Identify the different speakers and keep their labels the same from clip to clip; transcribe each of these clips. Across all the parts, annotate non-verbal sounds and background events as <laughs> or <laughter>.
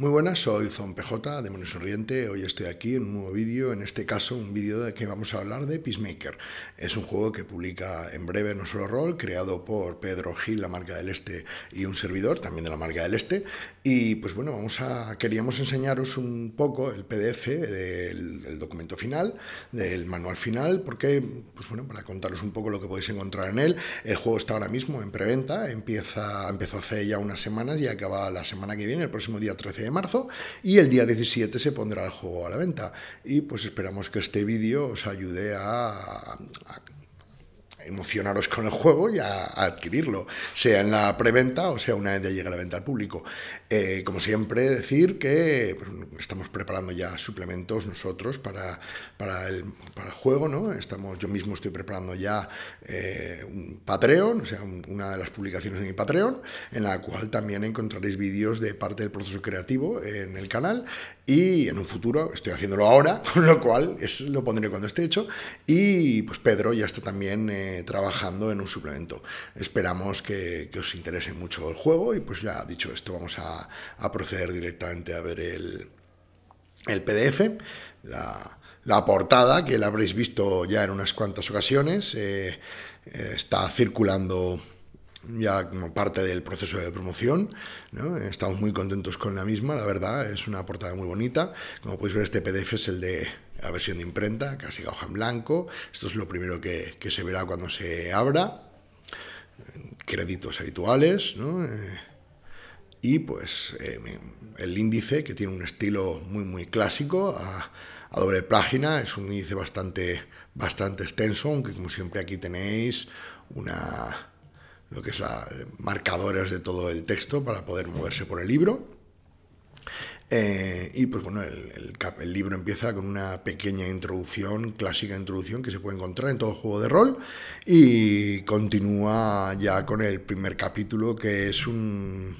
Speaker 1: Muy buenas, soy Zon PJ de Hoy estoy aquí en un nuevo vídeo, en este caso un vídeo de que vamos a hablar de Peacemaker. Es un juego que publica en breve No Solo Roll, creado por Pedro Gil, la marca del Este, y un servidor también de la marca del Este. Y pues bueno, vamos a queríamos enseñaros un poco el PDF del, documento final, del manual final, porque pues bueno, para contaros un poco lo que podéis encontrar en él. El juego está ahora mismo en preventa, empieza empezó hace ya unas semanas y acaba la semana que viene, el próximo día 13 de marzo y el día 17 se pondrá el juego a la venta. Y pues esperamos que este vídeo os ayude a, emocionaros con el juego y a, adquirirlo, sea en la preventa o sea una vez de llegue a la venta al público. Eh, como siempre, decir que pues, estamos preparando ya suplementos nosotros para, para, el, juego, ¿no? Estamos, yo mismo estoy preparando ya eh, un Patreon, o sea, una de las publicaciones de mi Patreon, en la cual también encontraréis vídeos de parte del proceso creativo en el canal y en un futuro, estoy haciéndolo ahora, <laughs> con lo cual es, lo pondré cuando esté hecho, y pues Pedro ya está también eh, trabajando en un suplemento. Esperamos que, que os interese mucho el juego y pues ya dicho esto, vamos a a, proceder directamente a ver el, PDF, la, portada que la habréis visto ya en unas cuantas ocasiones, eh, eh, está circulando ya como parte del proceso de promoción. Estamos muy contentos con la misma, la verdad, es una portada muy bonita. Como podéis ver, este PDF es el de la versión de imprenta, casi hoja en blanco. Esto es lo primero que, se verá cuando se abra. Créditos habituales, eh, y pues eh, el índice que tiene un estilo muy muy clásico a, doble página es un índice bastante bastante extenso aunque como siempre aquí tenéis una lo que es marcadores de todo el texto para poder moverse por el libro eh, y pues bueno, el, el, libro empieza con una pequeña introducción, clásica introducción que se puede encontrar en todo juego de rol y continúa ya con el primer capítulo que es un,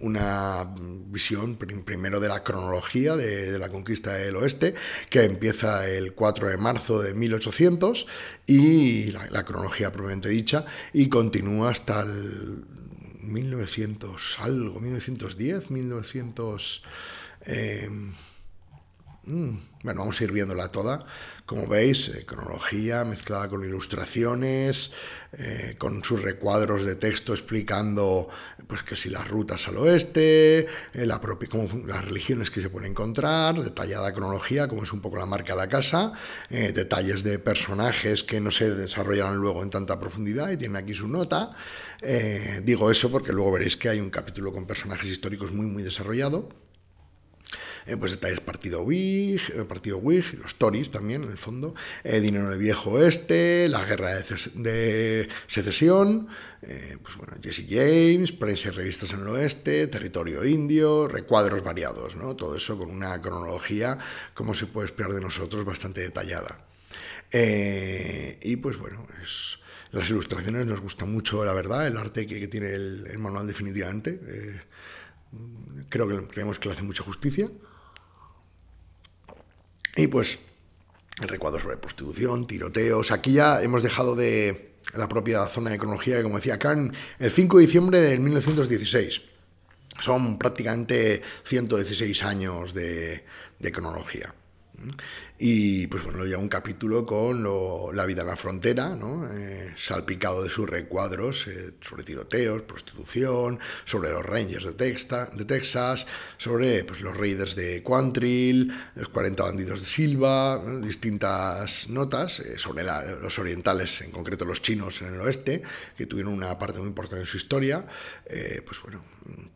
Speaker 1: una visión primero de la cronología de, la conquista del oeste, que empieza el 4 de marzo de 1800 y la, cronología propiamente dicha, y continúa hasta el 1900 algo, 1910, 1900... Eh, mm, bueno, vamos a ir viéndola toda como veis, eh, cronología mezclada con ilustraciones, eh, con sus recuadros de texto explicando pues que si las rutas al oeste, eh, las religiones que se pueden encontrar, detallada cronología, como es un poco la marca de la casa, detalles de personajes que no se desarrollarán luego en tanta profundidad y tiene aquí su nota. digo eso porque luego veréis que hay un capítulo con personajes históricos muy muy desarrollado. Eh, pues detalles partido Whig, partido Whig, los Tories también, en el fondo, eh, dinero del viejo oeste, la guerra de, secesión, eh, pues Jesse James, prensa y revistas en el oeste, territorio indio, recuadros variados, Todo eso con una cronología, como se puede esperar de nosotros, bastante detallada. y pues bueno, las ilustraciones nos gustan mucho, la verdad, el arte que, tiene el, manual definitivamente. creo que creemos que le hace mucha justicia. Y pues el recuadro sobre prostitución, tiroteos. Aquí ya hemos dejado de la propia zona de cronología, como decía Kahn, el 5 de diciembre de 1916. Son prácticamente 116 años de, de cronología. Y pues bueno, ya un capítulo con la vida en la frontera, eh, salpicado de sus recuadros eh, sobre tiroteos, prostitución, sobre los Rangers de, Texas de Texas, sobre pues, los Raiders de Quantrill, los 40 bandidos de Silva, distintas notas eh, sobre los orientales, en concreto los chinos en el oeste, que tuvieron una parte muy importante en su historia. pues bueno,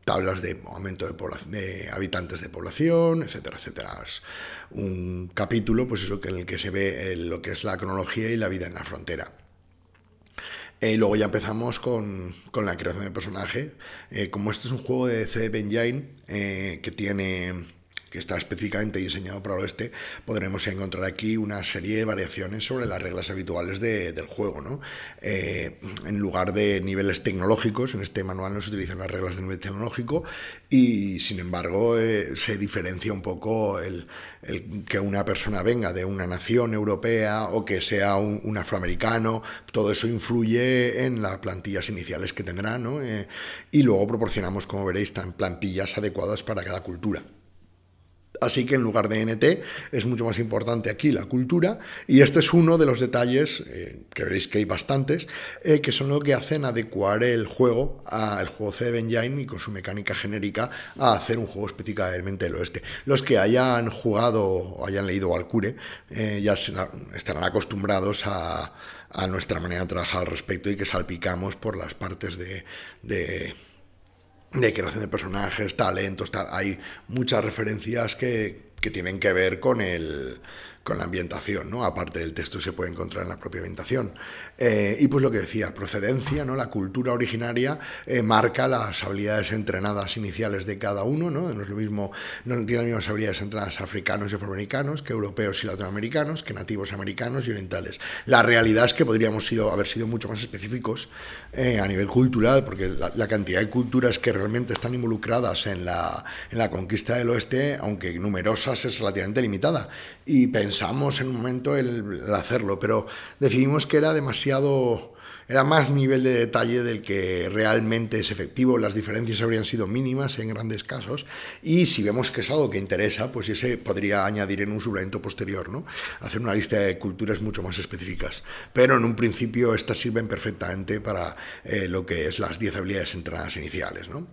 Speaker 1: tablas de aumento de, de habitantes de población, etcétera, etcétera un capítulo pues eso, en el que se ve eh, lo que es la cronología y la vida en la frontera. Eh, luego ya empezamos con, la creación de personaje. Eh, como este es un juego de CD Benjain eh, que tiene que está específicamente diseñado para el oeste, podremos encontrar aquí una serie de variaciones sobre las reglas habituales del juego. ¿no? Eh, en lugar de niveles tecnológicos, en este manual no se utilizan las reglas de nivel tecnológico y sin embargo eh, se diferencia un poco el, que una persona venga de una nación europea o que sea un, afroamericano, todo eso influye en las plantillas iniciales que tendrá ¿no? Eh, y luego proporcionamos, como veréis, plantillas adecuadas para cada cultura. Así que en lugar de NT es mucho más importante aquí la cultura y este es uno de los detalles, eh, que veréis que hay bastantes, eh, que son lo que hacen adecuar el juego al juego de Engine y con su mecánica genérica a hacer un juego específicamente del oeste. Los que hayan jugado o hayan leído Alcure, eh, ya estarán acostumbrados a, nuestra manera de trabajar al respecto y que salpicamos por las partes de de creación de personajes, talentos, tal. Hay muchas referencias que, que tienen que ver con el con la ambientación, ¿no? Aparte del texto se puede encontrar en la propia ambientación. Eh, y pues lo que decía, procedencia, ¿no? La cultura originaria eh, marca las habilidades entrenadas iniciales de cada uno, ¿no? No es lo mismo, no tiene las mismas habilidades entrenadas africanos y afroamericanos que europeos y latinoamericanos, que nativos americanos y orientales. La realidad es que podríamos sido, haber sido mucho más específicos eh, a nivel cultural, porque la, cantidad de culturas que realmente están involucradas en la, en la conquista del oeste, aunque numerosas, es relativamente limitada. Y pensar pensamos en un momento el, hacerlo, pero decidimos que era demasiado era más nivel de detalle del que realmente es efectivo, las diferencias habrían sido mínimas en grandes casos y si vemos que es algo que interesa, pues ese podría añadir en un suplemento posterior, ¿no? Hacer una lista de culturas mucho más específicas, pero en un principio estas sirven perfectamente para eh, lo que es las 10 habilidades entradas iniciales, ¿no?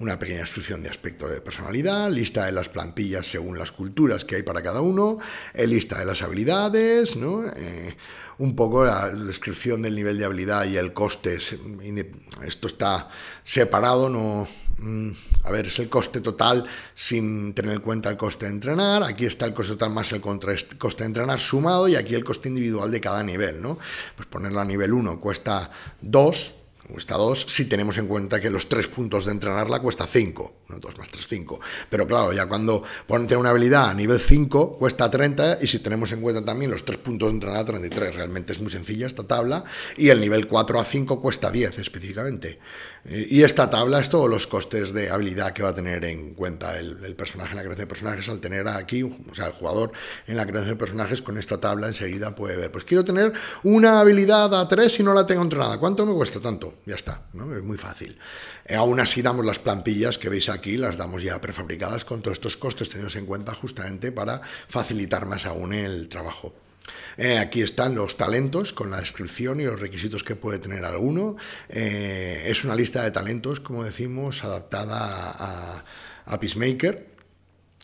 Speaker 1: una pequeña descripción de aspecto de personalidad, lista de las plantillas según las culturas que hay para cada uno, eh, lista de las habilidades, ¿no? Eh, un poco la descripción del nivel de habilidad y el coste. Esto está separado, no, mm, a ver, es el coste total sin tener en cuenta el coste de entrenar, aquí está el coste total más el coste de entrenar sumado y aquí el coste individual de cada nivel, ¿no? Pues ponerlo a nivel 1 cuesta 2, cuesta 2, si tenemos en cuenta que los 3 puntos de entrenarla cuesta 5, 2 más 3, 5. Pero claro, ya cuando tener una habilidad a nivel 5 cuesta 30 y si tenemos en cuenta también los 3 puntos de entrenarla 33, realmente es muy sencilla esta tabla y el nivel 4 a 5 cuesta 10 específicamente. Eh, y esta tabla es todos los costes de habilidad que va a tener en cuenta el, personaje en la creación de personajes. Al tener aquí, o sea, el jugador en la creación de personajes, con esta tabla enseguida puede ver, pues quiero tener una habilidad a tres y no la tengo entrenada. ¿Cuánto me cuesta tanto? Ya está, ¿no? Es muy fácil. Eh, aún así damos las plantillas que veis aquí, las damos ya prefabricadas con todos estos costes tenidos en cuenta justamente para facilitar más aún el trabajo. Eh, aquí están los talentos con la descripción y los requisitos que puede tener alguno. Eh, es una lista de talentos, como decimos, adaptada a, Peacemaker.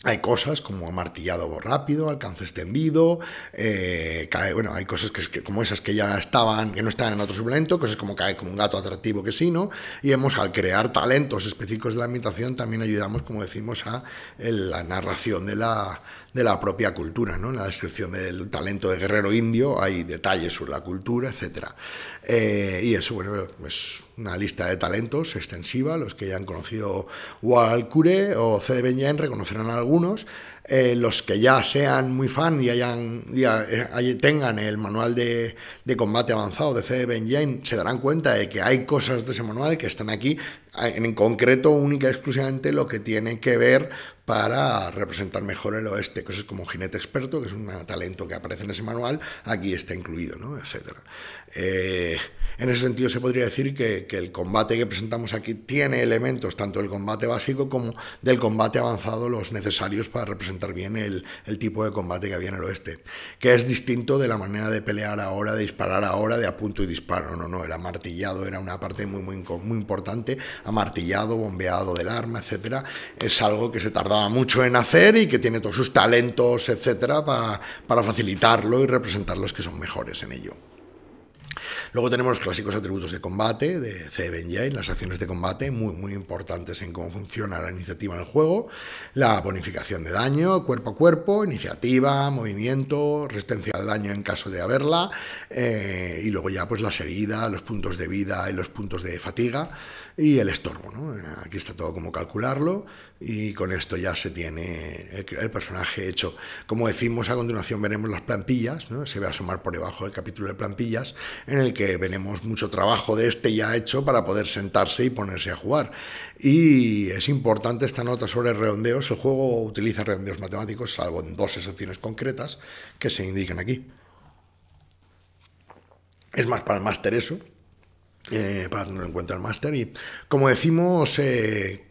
Speaker 1: Hay cosas como amartillado rápido, alcance extendido, eh, bueno, hay cosas que, como esas que ya estaban, que no estaban en otro suplemento, cosas como cae como un gato atractivo que sí, ¿no? Y hemos, al crear talentos específicos de la ambientación, también ayudamos, como decimos, a la narración de la, de la propia cultura. ¿no? En la descripción del talento de guerrero indio hay detalles sobre la cultura, etc. Eh, y eso, bueno, pues una lista de talentos extensiva. Los que ya han conocido Walcure o C. de reconocerán algunos. Eh, los que ya sean muy fan y hayan, eh, tengan el manual de, combate avanzado de CD Benjamin se darán cuenta de que hay cosas de ese manual que están aquí, eh, en concreto única y exclusivamente lo que tiene que ver para representar mejor el oeste, cosas como jinete experto, que es un talento que aparece en ese manual, aquí está incluido, ¿no? etcétera. En ese sentido se podría decir que, el combate que presentamos aquí tiene elementos tanto del combate básico como del combate avanzado, los necesarios para representar bien el, tipo de combate que había en el oeste, que es distinto de la manera de pelear ahora, de disparar ahora, de apunto y disparo, no, no, el amartillado era una parte muy, muy, importante, amartillado, bombeado del arma, etcétera, es algo que se tardaba mucho en hacer y que tiene todos sus talentos, etcétera, para facilitarlo y representar los que son mejores en ello. Luego tenemos los clásicos atributos de combate de c las acciones de combate muy, muy importantes en cómo funciona la iniciativa en el juego, la bonificación de daño, cuerpo a cuerpo, iniciativa, movimiento, resistencia al daño en caso de haberla, eh, y luego ya pues las heridas, los puntos de vida y los puntos de fatiga y el estorbo. Eh, aquí está todo como calcularlo y con esto ya se tiene el, personaje hecho. Como decimos, a continuación veremos las plantillas, ¿no? se a asomar por debajo el capítulo de plantillas, en el que veremos mucho trabajo de este ya hecho para poder sentarse y ponerse a jugar. Y es importante esta nota sobre redondeos, el juego utiliza redondeos matemáticos, salvo en dos excepciones concretas que se indican aquí. Es más para el máster eso, eh, para tener en cuenta el máster. Y como decimos, eh,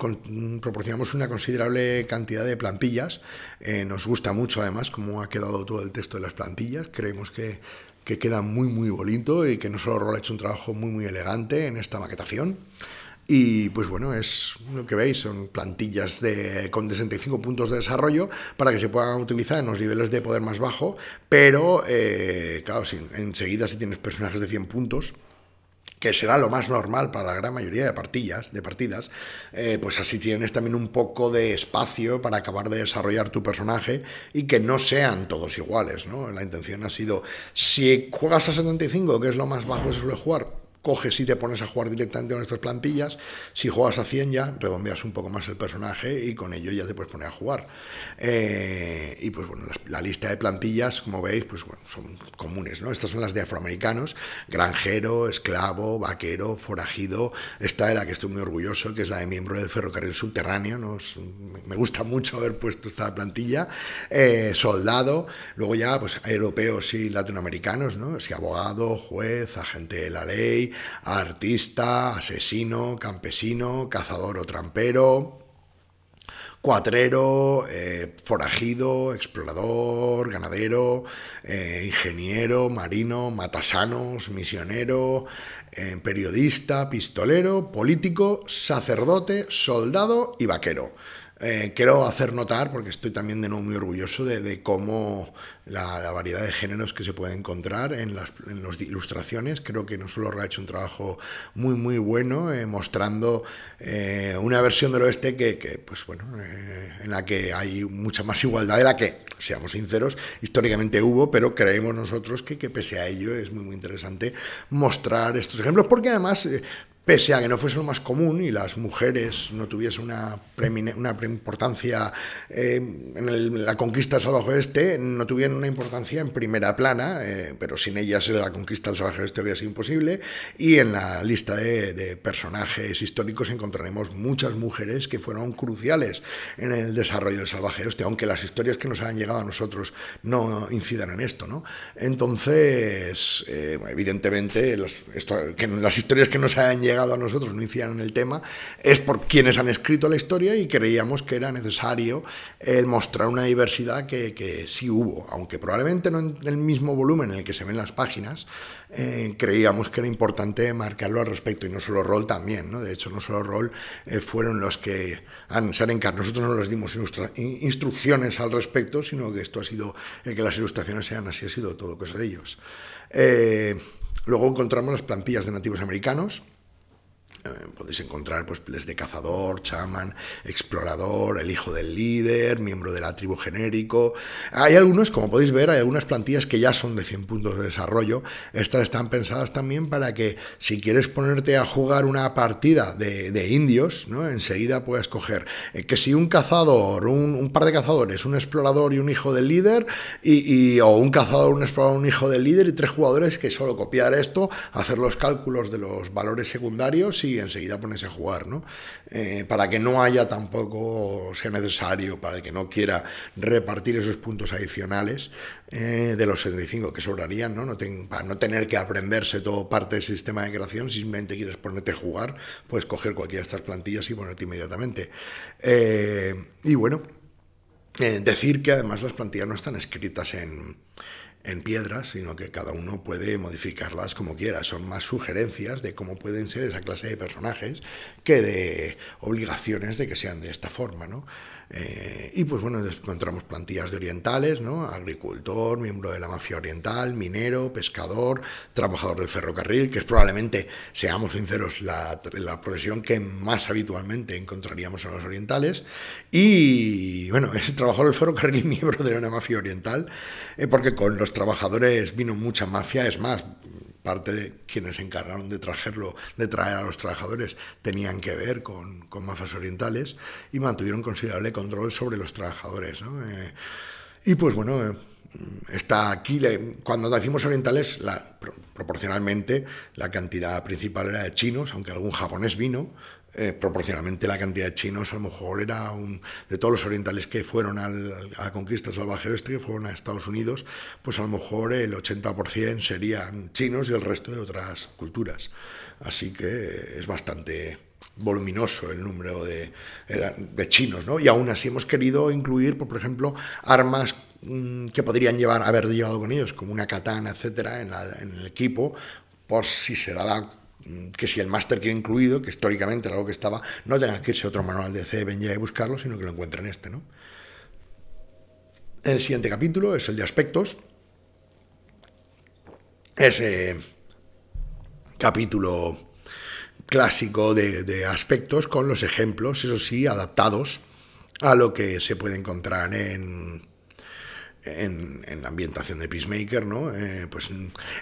Speaker 1: proporcionamos una considerable cantidad de plantillas. Eh, nos gusta mucho, además, cómo ha quedado todo el texto de las plantillas. Creemos que, que queda muy, muy bonito y que no solo Rol ha hecho un trabajo muy, muy elegante en esta maquetación. Y pues bueno, es lo que veis, son plantillas de, con 65 puntos de desarrollo para que se puedan utilizar en los niveles de poder más bajo, pero claro, si, enseguida si tienes personajes de 100 puntos, que será lo más normal para la gran mayoría de partidas, de partidas eh, pues así tienes también un poco de espacio para acabar de desarrollar tu personaje y que no sean todos iguales, ¿no? La intención ha sido, si juegas a 75, que es lo más bajo que se suele jugar, coges y te pones a jugar directamente con estas plantillas. Si juegas a 100 ya, redondeas un poco más el personaje y con ello ya te puedes poner a jugar. Eh, y pues bueno, la, lista de plantillas, como veis, pues bueno, son comunes, ¿no? Estas son las de afroamericanos, granjero, esclavo, vaquero, forajido. Esta de la que estoy muy orgulloso, que es la de miembro del ferrocarril subterráneo. me gusta mucho haber puesto esta plantilla. Eh, soldado, luego ya pues europeos y latinoamericanos, ¿no? Si abogado, juez, agente de la ley, artista, asesino, campesino, cazador o trampero, cuatrero, eh, forajido, explorador, ganadero, eh, ingeniero, marino, matasanos, misionero, eh, periodista, pistolero, político, sacerdote, soldado y vaquero. Eh, quiero hacer notar, porque estoy también de nuevo muy orgulloso de, cómo la, variedad de géneros que se puede encontrar en las, ilustraciones. Creo que no solo ha hecho un trabajo muy, muy bueno, eh, mostrando eh, una versión del oeste que, pues bueno, en la que hay mucha más igualdad de la que, seamos sinceros, históricamente hubo, pero creemos nosotros que, que pese a ello es muy, muy interesante mostrar estos ejemplos, porque además pese a que no fuese lo más común y las mujeres no tuviesen una, una importancia eh, en la conquista del salvaje oeste, no tuvieron una importancia en primera plana, eh, pero sin ellas la conquista del salvaje oeste habría sido imposible, y en la lista de, personajes históricos encontraremos muchas mujeres que fueron cruciales en el desarrollo del salvaje oeste, aunque las historias que nos han llegado a nosotros no incidan en esto. ¿no? Entonces, eh, evidentemente, las historias que nos han llegado a nosotros no hicieron el tema, es por quienes han escrito la historia y creíamos que era necesario eh, mostrar una diversidad que, que, sí hubo, aunque probablemente no en el mismo volumen en el que se ven las páginas, eh, creíamos que era importante marcarlo al respecto y no solo Roll también, ¿no? de hecho no solo Roll eh, fueron los que han, se han encargado, nosotros no les dimos instrucciones al respecto, sino que esto ha sido, que las ilustraciones sean así, ha sido todo cosa de ellos. Luego encontramos las plantillas de nativos americanos, eh, podéis encontrar pues, desde cazador, chaman, explorador, el hijo del líder, miembro de la tribu genérico. Hay algunos, como podéis ver, hay algunas plantillas que ya son de 100 puntos de desarrollo. Estas están pensadas también para que si quieres ponerte a jugar una partida de, indios, ¿no? enseguida puedes coger eh, que si un cazador, un, par de cazadores, un explorador y un hijo del líder, y, o un cazador, un explorador, un hijo del líder y tres jugadores que solo copiar esto, hacer los cálculos de los valores secundarios y enseguida ponerse a jugar, ¿no? Eh, para que no haya tampoco, sea necesario, para el que no quiera repartir esos puntos adicionales eh, de los 75 que sobrarían, ¿no? para no tener que aprenderse todo parte del sistema de creación, simplemente quieres ponerte a jugar, puedes coger cualquiera de estas plantillas y ponerte inmediatamente. Eh, y bueno, decir que además las plantillas no están escritas en en piedras, sino que cada uno puede modificarlas como quiera. Son más sugerencias de cómo pueden ser esa clase de personajes que de obligaciones de que sean de esta forma, ¿no? Eh, y pues bueno, encontramos plantillas de orientales, ¿no? Agricultor, miembro de la mafia oriental, minero, pescador, trabajador del ferrocarril, que es probablemente, seamos sinceros, la, profesión que más habitualmente encontraríamos en los orientales. Y bueno, es trabajador del ferrocarril miembro de una mafia oriental, eh, porque con los trabajadores vino mucha mafia, es más, parte de quienes se encargaron de de traer a los trabajadores, tenían que ver con, mafias orientales y mantuvieron considerable control sobre los trabajadores. Eh, y pues bueno, eh, está aquí, cuando decimos orientales, la, proporcionalmente la cantidad principal era de chinos, aunque algún japonés vino, eh, proporcionalmente la cantidad de chinos, a lo mejor era de todos los orientales que fueron a la conquista salvaje oeste, que fueron a Estados Unidos, pues a lo mejor el 80% serían chinos y el resto de otras culturas. Así que es bastante voluminoso el número de, eh, chinos, ¿no? Y aún así hemos querido incluir, por ejemplo, armas mm, que podrían llevar, haber llevado con ellos, como una katana, etcétera, en, el equipo, por si será la que si el máster quiere incluido, que históricamente era algo que estaba, no tengan que irse a otro manual de ya y buscarlo, sino que lo en este, ¿no? El siguiente capítulo es el de aspectos. Ese capítulo clásico de aspectos con los ejemplos, eso sí, adaptados a lo que se puede encontrar en, en, la ambientación de Peacemaker, ¿no? Eh, pues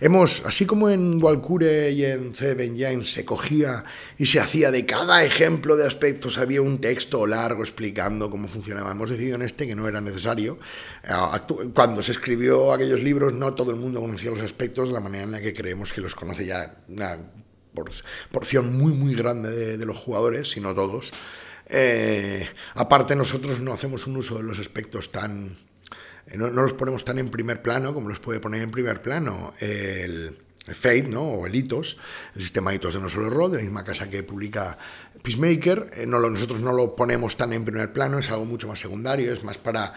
Speaker 1: hemos, así como en Walcure y en Seven James se cogía y se hacía de cada ejemplo de aspectos, había un texto largo explicando cómo funcionaba. Hemos decidido en este que no era necesario. Eh, cuando se escribió aquellos libros, no todo el mundo conocía los aspectos de la manera en la que creemos que los conoce ya una porción muy, muy grande de, los jugadores, si no todos. Eh, aparte, nosotros no hacemos un uso de los aspectos tan eh, no, los ponemos tan en primer plano como los puede poner en primer plano el, Fate, ¿no? O el ITOS, el sistema Hitos de No Solo Road, de la misma casa que publica Peacemaker. Eh, no lo, nosotros no lo ponemos tan en primer plano, es algo mucho más secundario, es más para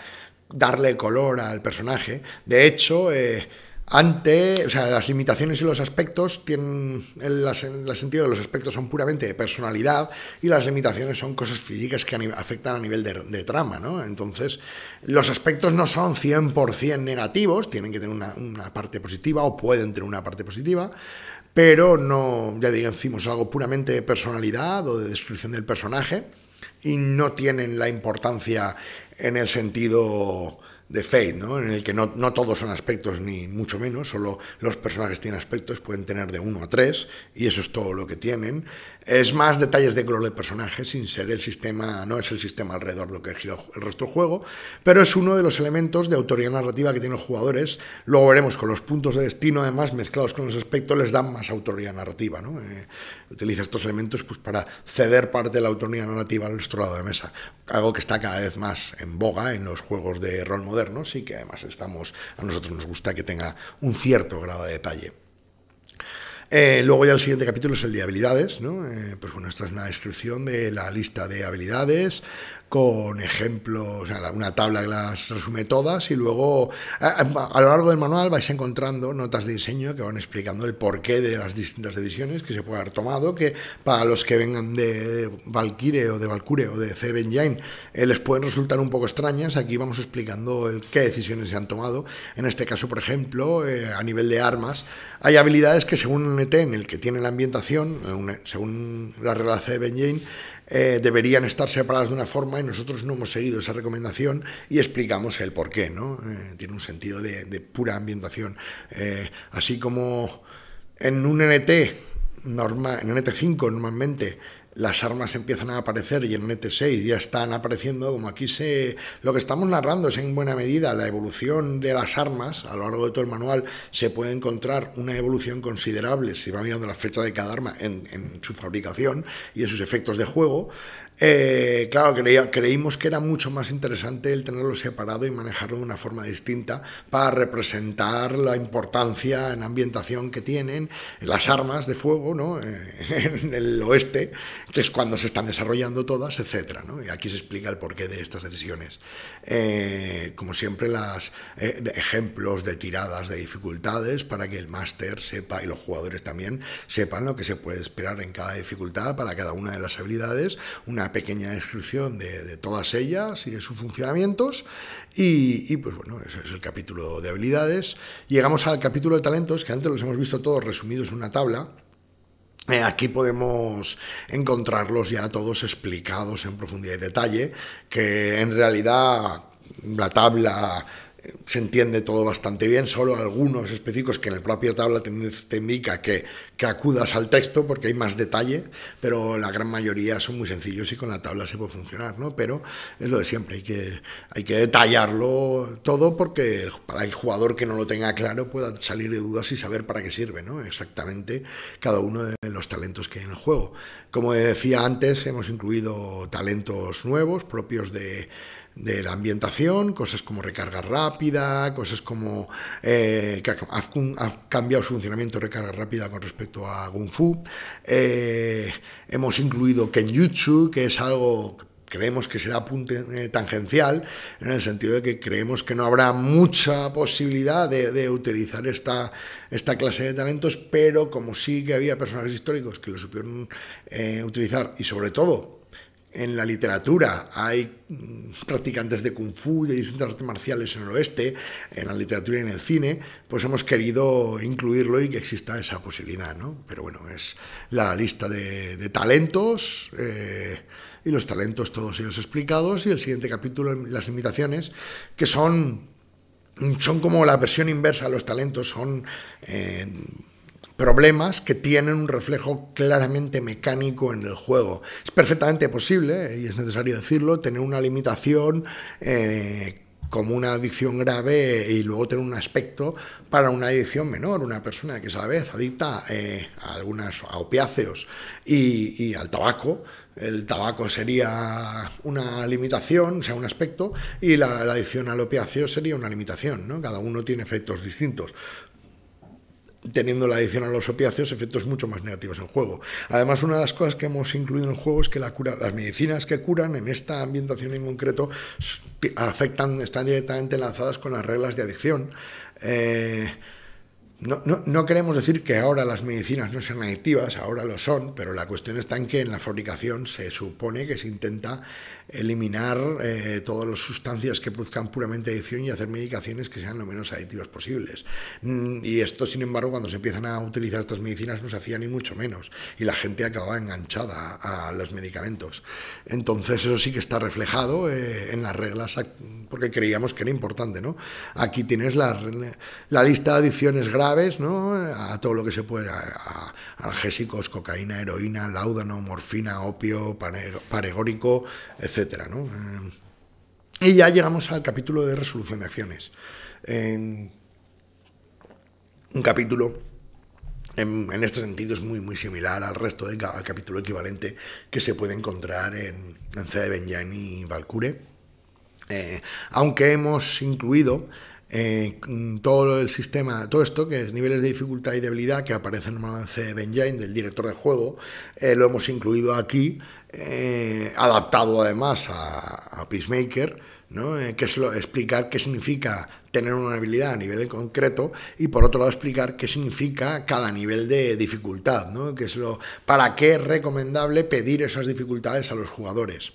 Speaker 1: darle color al personaje. De hecho, eh, ante, o sea, las limitaciones y los aspectos tienen, en el, sentido de los aspectos son puramente de personalidad y las limitaciones son cosas físicas que afectan a nivel de, trama, ¿no? Entonces, los aspectos no son 100% negativos, tienen que tener una, parte positiva o pueden tener una parte positiva, pero no, ya decimos, algo puramente de personalidad o de descripción del personaje y no tienen la importancia en el sentido de Fate, ¿no? en el que no, no, todos son aspectos, ni mucho menos, solo los personajes tienen aspectos, pueden tener de uno a tres, y eso es todo lo que tienen. Es más detalles de color de personaje, sin ser el sistema, no es el sistema alrededor lo que gira el resto del juego, pero es uno de los elementos de autoría narrativa que tienen los jugadores. Luego veremos con los puntos de destino, además, mezclados con los aspectos, les dan más autoridad narrativa. ¿no? Eh, utiliza estos elementos pues, para ceder parte de la autoría narrativa al nuestro lado de mesa, algo que está cada vez más en boga en los juegos de rol modernos y que además estamos, a nosotros nos gusta que tenga un cierto grado de detalle. Eh, luego ya el siguiente capítulo es el de habilidades, ¿no? Eh, pues bueno, esta es una descripción de la lista de habilidades, con ejemplos, una tabla que las resume todas y luego a, lo largo del manual vais encontrando notas de diseño que van explicando el porqué de las distintas decisiones que se pueden haber tomado, que para los que vengan de Valkyrie o de Valkyrie o de Seven Jain, eh, les pueden resultar un poco extrañas, aquí vamos explicando el, qué decisiones se han tomado. En este caso, por ejemplo, eh, a nivel de armas, hay habilidades que según un en el que tiene la ambientación, eh, según la regla Seven Jain eh, deberían estar separadas de una forma y nosotros no hemos seguido esa recomendación y explicamos el por qué. ¿no? Eh, tiene un sentido de, pura ambientación. Eh, así como en un NT, normal, en NT5 normalmente las armas empiezan a aparecer y en NT6 e ya están apareciendo, como aquí se... Lo que estamos narrando es en buena medida la evolución de las armas, a lo largo de todo el manual se puede encontrar una evolución considerable, si va mirando la fecha de cada arma en, su fabricación y en sus efectos de juego, eh, claro, que creímos que era mucho más interesante el tenerlo separado y manejarlo de una forma distinta para representar la importancia en ambientación que tienen las armas de fuego ¿no? <laughs> en el oeste que es cuando se están desarrollando todas, etc. ¿no? Y aquí se explica el porqué de estas decisiones. Eh, como siempre, las eh, ejemplos de tiradas, de dificultades, para que el máster sepa, y los jugadores también, sepan lo que se puede esperar en cada dificultad para cada una de las habilidades, una pequeña descripción de, todas ellas y de sus funcionamientos. Y, y pues bueno, ese es el capítulo de habilidades. Llegamos al capítulo de talentos, que antes los hemos visto todos resumidos en una tabla. Eh, aquí podemos encontrarlos ya todos explicados en profundidad y detalle, que en realidad la tabla se entiende todo bastante bien, solo algunos específicos que en la propia tabla te, indica que, acudas al texto porque hay más detalle, pero la gran mayoría son muy sencillos y con la tabla se puede funcionar, ¿no? Pero es lo de siempre, hay que, hay que detallarlo todo porque para el jugador que no lo tenga claro pueda salir de dudas y saber para qué sirve, ¿no? Exactamente cada uno de los talentos que hay en el juego. Como decía antes, hemos incluido talentos nuevos, propios de de la ambientación, cosas como recarga rápida, cosas como eh, ha, cambiado su funcionamiento recarga rápida con respecto a Kung Fu. Eh, hemos incluido Kenjutsu, que es algo creemos que será eh, tangencial, en el sentido de que creemos que no habrá mucha posibilidad de, utilizar esta, esta clase de talentos, pero como sí que había personajes históricos que lo supieron utilizar y sobre todo en la literatura hay mm, practicantes de kung fu, de distintas artes marciales en el oeste, en la literatura y en el cine, pues hemos querido incluirlo y que exista esa posibilidad, ¿no? Pero bueno, es la lista de, talentos eh, y los talentos todos ellos explicados y el siguiente capítulo, las limitaciones, que son, son como la versión inversa a los talentos, son... Eh, problemas que tienen un reflejo claramente mecánico en el juego. Es perfectamente posible, eh, y es necesario decirlo, tener una limitación eh, como una adicción grave eh, y luego tener un aspecto para una adicción menor, una persona que es a la vez adicta a algunas a opiáceos y, al tabaco. El tabaco sería una limitación, o sea, un aspecto, y la, adicción al opiáceo sería una limitación, ¿no? Cada uno tiene efectos distintos teniendo la adicción a los opiáceos efectos mucho más negativos en juego. Además, una de las cosas que hemos incluido en el juego es que la cura, las medicinas que curan en esta ambientación en concreto afectan, están directamente lanzadas con las reglas de adicción. Eh, no, queremos decir que ahora las medicinas no sean adictivas, ahora lo son, pero la cuestión está en que en la fabricación se supone que se intenta eliminar eh, todas las sustancias que produzcan puramente adicción y hacer medicaciones que sean lo menos adictivas posibles. Mm, y esto, sin embargo, cuando se empiezan a utilizar estas medicinas no se hacía ni mucho menos y la gente acababa enganchada a los medicamentos. Entonces eso sí que está reflejado eh, en las reglas porque creíamos que era importante. ¿no? Aquí tienes la, lista de adicciones graves ¿no? a todo lo que se puede, a, analgésicos, cocaína, heroína, laudano, morfina, opio, paregórico, etc eh, y ya llegamos al capítulo de resolución de acciones. un capítulo en, este sentido es muy, muy similar al resto del al capítulo equivalente que se puede encontrar en, en C de Benjamin y Valcure. Eh, aunque hemos incluido eh, todo el sistema, todo esto, que es niveles de dificultad y debilidad que aparecen en el de Benjamin, del director de juego, lo hemos incluido aquí eh, adaptado además a, Peacemaker, ¿no? Eh, que es lo, explicar qué significa tener una habilidad a nivel concreto y por otro lado explicar qué significa cada nivel de dificultad, ¿no? que es lo, para qué es recomendable pedir esas dificultades a los jugadores.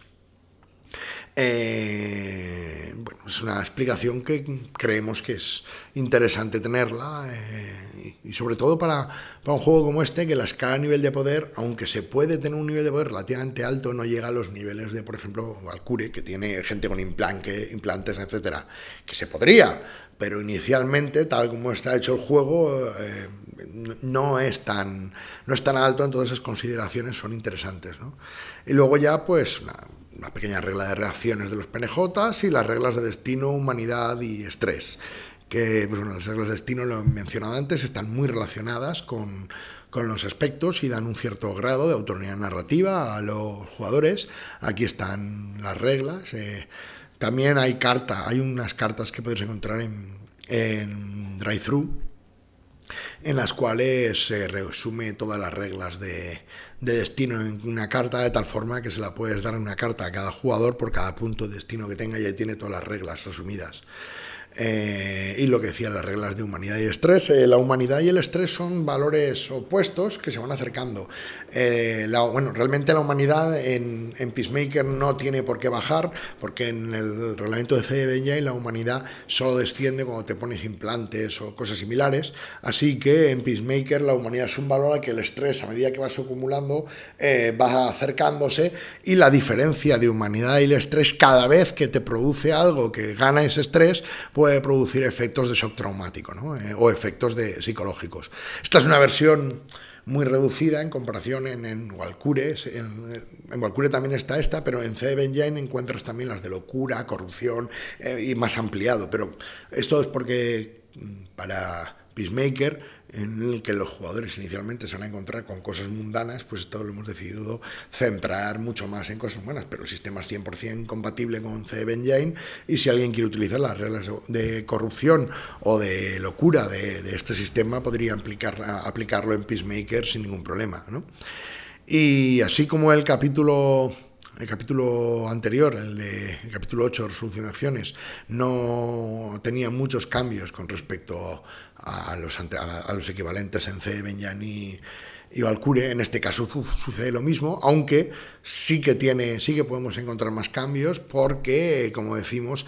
Speaker 1: Eh, bueno, es una explicación que creemos que es interesante tenerla eh, y sobre todo para, un juego como este que la escala nivel de poder, aunque se puede tener un nivel de poder relativamente alto, no llega a los niveles de, por ejemplo, cure que tiene gente con implantes, etcétera, que se podría, pero inicialmente, tal como está hecho el juego, eh, no, es tan, no es tan alto, entonces esas consideraciones son interesantes. Y luego ya, pues una pequeña regla de reacciones de los PNJ y las reglas de destino, humanidad y estrés. Que pues las reglas de destino, lo he mencionado antes, están muy relacionadas con, los aspectos y dan un cierto grado de autonomía narrativa a los jugadores. Aquí están las reglas. Eh, también hay carta, hay unas cartas que podéis encontrar en, en Drive-Thru en las cuales se resume todas las reglas de, destino en una carta, de tal forma que se la puedes dar en una carta a cada jugador por cada punto de destino que tenga y ahí tiene todas las reglas resumidas. Eh, y lo que decían las reglas de humanidad y estrés. Eh, la humanidad y el estrés son valores opuestos que se van acercando. Eh, bueno, realmente la humanidad en, en, Peacemaker no tiene por qué bajar, porque en el reglamento de CDBI la humanidad solo desciende cuando te pones implantes o cosas similares. Así que en Peacemaker la humanidad es un valor al que el estrés, a medida que vas acumulando, va acercándose y la diferencia de humanidad y el estrés cada vez que te produce algo que gana ese estrés, pues puede producir efectos de shock traumático ¿no? Eh, o efectos de, psicológicos. Esta es una versión muy reducida en comparación en, en Walcure. En, en Walcure también está esta, pero en C. Jane encuentras también las de locura, corrupción eh, y más ampliado. Pero esto es porque mm, para Peacemaker en el que los jugadores inicialmente se van a encontrar con cosas mundanas, pues esto lo hemos decidido centrar mucho más en cosas humanas, pero el sistema es 100% compatible con c Engine y si alguien quiere utilizar las reglas de corrupción o de locura de, este sistema, podría aplicar, aplicarlo en Peacemaker sin ningún problema. Y así como el capítulo el capítulo anterior, el, de, capítulo 8, resolución de acciones, no tenía muchos cambios con respecto a los, a, los equivalentes en C, y Valcure, en este caso sucede lo mismo, aunque sí que tiene, sí que podemos encontrar más cambios porque, como decimos,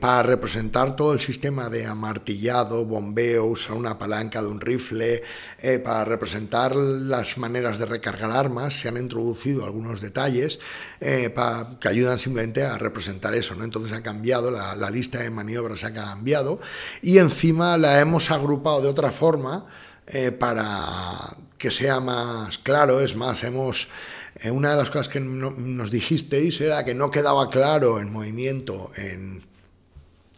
Speaker 1: para eh, representar todo el sistema de amartillado, bombeo, usar una palanca de un rifle, para eh, representar las maneras de recargar armas, se han introducido algunos detalles eh, que ayudan simplemente a representar eso, ¿no? Entonces ha cambiado, la, lista de maniobras ha cambiado y encima la hemos agrupado de otra forma para que sea más claro. Es más, hemos eh, una de las cosas que nos dijisteis era que no quedaba claro en movimiento, en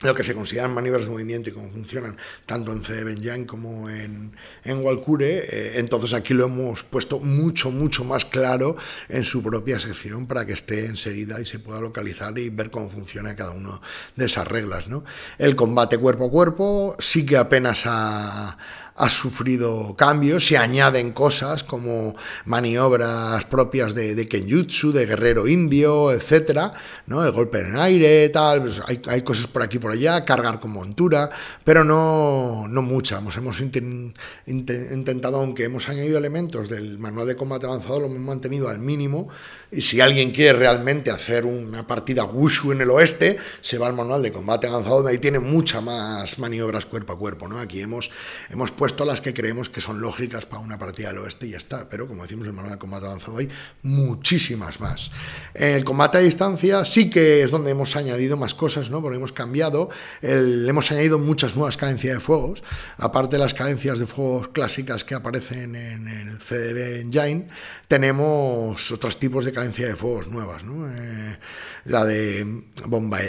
Speaker 1: lo que se consideran maniobras de movimiento y cómo funcionan tanto en Yang como en, en Walcure, eh, entonces aquí lo hemos puesto mucho, mucho más claro en su propia sección para que esté enseguida y se pueda localizar y ver cómo funciona cada una de esas reglas. ¿no? El combate cuerpo a cuerpo sí que apenas a ha sufrido cambios, se añaden cosas como maniobras propias de, Kenjutsu, de guerrero indio, etc. El golpe en el aire, tal, pues hay, cosas por aquí por allá, cargar con montura, pero no, no muchas. hemos intentado, aunque hemos añadido elementos del manual de combate avanzado, lo hemos mantenido al mínimo y si alguien quiere realmente hacer una partida wushu en el oeste, se va al manual de combate avanzado, donde ahí tiene muchas más maniobras cuerpo a cuerpo. ¿no? Aquí hemos, hemos puesto las que creemos que son lógicas para una partida del oeste y ya está. Pero como decimos, el manual de combate avanzado hay muchísimas más. El combate a distancia sí que es donde hemos añadido más cosas, ¿no? porque hemos cambiado, le hemos añadido muchas nuevas cadencias de fuegos, aparte de las cadencias de fuegos clásicas que aparecen en el CDB Engine, tenemos otros tipos de cadencias de fuegos nuevas, eh, la de bomba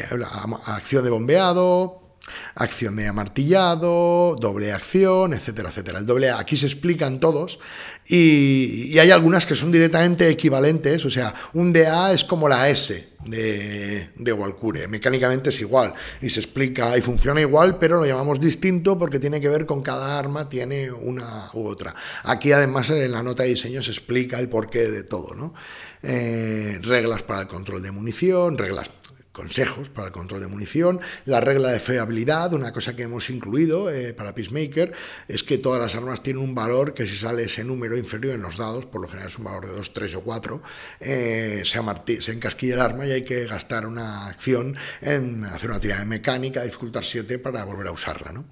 Speaker 1: acción de bombeado, acción de amartillado, doble acción, etcétera, etcétera. El doble aquí se explican todos y, hay algunas que son directamente equivalentes, o sea, un DA es como la S de, de mecánicamente es igual y se explica y funciona igual, pero lo llamamos distinto porque tiene que ver con cada arma, tiene una u otra. Aquí además en la nota de diseño se explica el porqué de todo, ¿no? Eh, reglas para el control de munición, reglas consejos para el control de munición, la regla de feabilidad, una cosa que hemos incluido eh, para Peacemaker, es que todas las armas tienen un valor que si sale ese número inferior en los dados, por lo general es un valor de 2, 3 o 4, eh, se, se, encasquilla el arma y hay que gastar una acción en hacer una tirada de mecánica, dificultar 7 para volver a usarla. ¿no?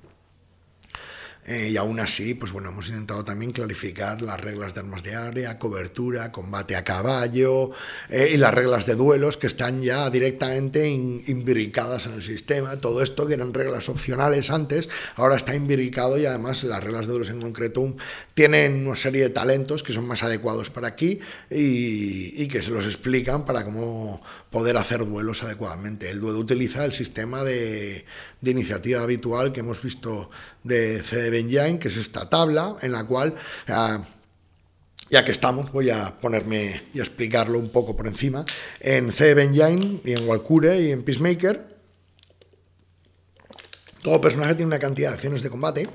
Speaker 1: Eh, y aún así, pues bueno, hemos intentado también clarificar las reglas de armas de área, cobertura, combate a caballo eh, y las reglas de duelos que están ya directamente inviricadas en el sistema. Todo esto que eran reglas opcionales antes, ahora está inviricado y además las reglas de duelos en concreto tienen una serie de talentos que son más adecuados para aquí y que se los explican para cómo poder hacer duelos adecuadamente. El duelo utiliza el sistema de, iniciativa habitual que hemos visto de CD Benjamin, que es esta tabla en la cual... Ah, ya que estamos, voy a ponerme y a explicarlo un poco por encima. En CD Benjamin y en Walcure y en Peacemaker, todo personaje tiene una cantidad de acciones de combate